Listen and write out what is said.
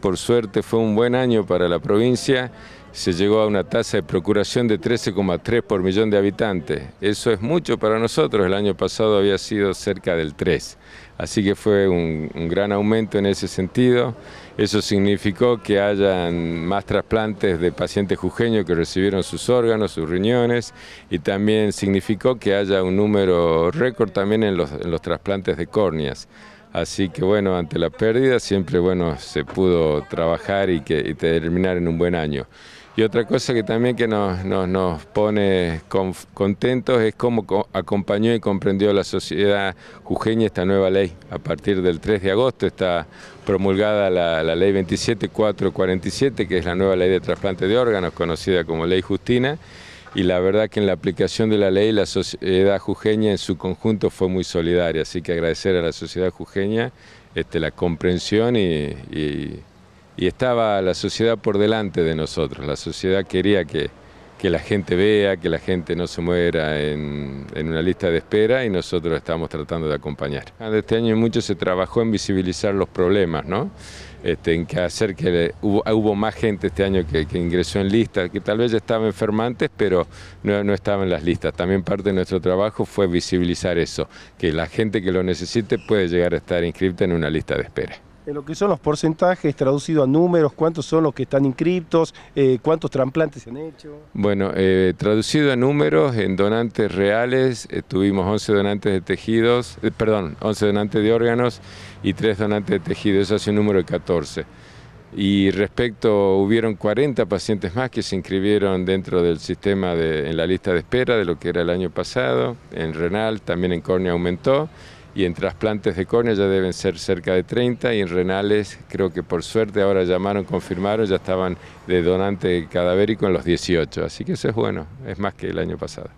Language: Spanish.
Por suerte fue un buen año para la provincia, se llegó a una tasa de procuración de 13,3 por millón de habitantes. Eso es mucho para nosotros, el año pasado había sido cerca del 3. Así que fue un, gran aumento en ese sentido. Eso significó que hayan más trasplantes de pacientes jujeños que recibieron sus órganos, sus riñones, y también significó que haya un número récord también en los, en los trasplantes de córneas. Así que bueno, ante la pérdida siempre bueno, se pudo trabajar y, que, terminar en un buen año. Y otra cosa que también que nos, pone contentos es cómo acompañó y comprendió la sociedad jujeña esta nueva ley. A partir del 3 de agosto está promulgada la ley 27447, que es la nueva ley de trasplante de órganos, conocida como ley Justina y la verdad que en la aplicación de la ley la sociedad jujeña en su conjunto fue muy solidaria, así que agradecer a la sociedad jujeña este, la comprensión y, y estaba la sociedad por delante de nosotros, la sociedad quería que, que la gente vea, que la gente no se muera en, una lista de espera y nosotros estamos tratando de acompañar. Ah, este año mucho se trabajó en visibilizar los problemas, ¿no? Este, en que hacer que ah, hubo, más gente este año que, ingresó en listas, que tal vez ya estaban enfermantes, pero no, no estaban en las listas. También parte de nuestro trabajo fue visibilizar eso, que la gente que lo necesite puede llegar a estar inscrita en una lista de espera. Eh, lo que son los porcentajes traducidos a números, cuántos son los que están inscriptos, eh, cuántos trasplantes se han hecho. Bueno, eh, traducido a números, en donantes reales tuvimos 11 donantes de tejidos, perdón, 11 donantes de órganos y 3 donantes de tejidos, eso hace un número de 14. Y respecto, hubieron 40 pacientes más que se inscribieron dentro del sistema de, en la lista de espera de lo que era el año pasado, en renal, también en córnea aumentó y en trasplantes de córnea ya deben ser cerca de 30 y en renales creo que por suerte ahora llamaron, confirmaron, ya estaban de donante cadavérico en los 18, así que eso es bueno, es más que el año pasado.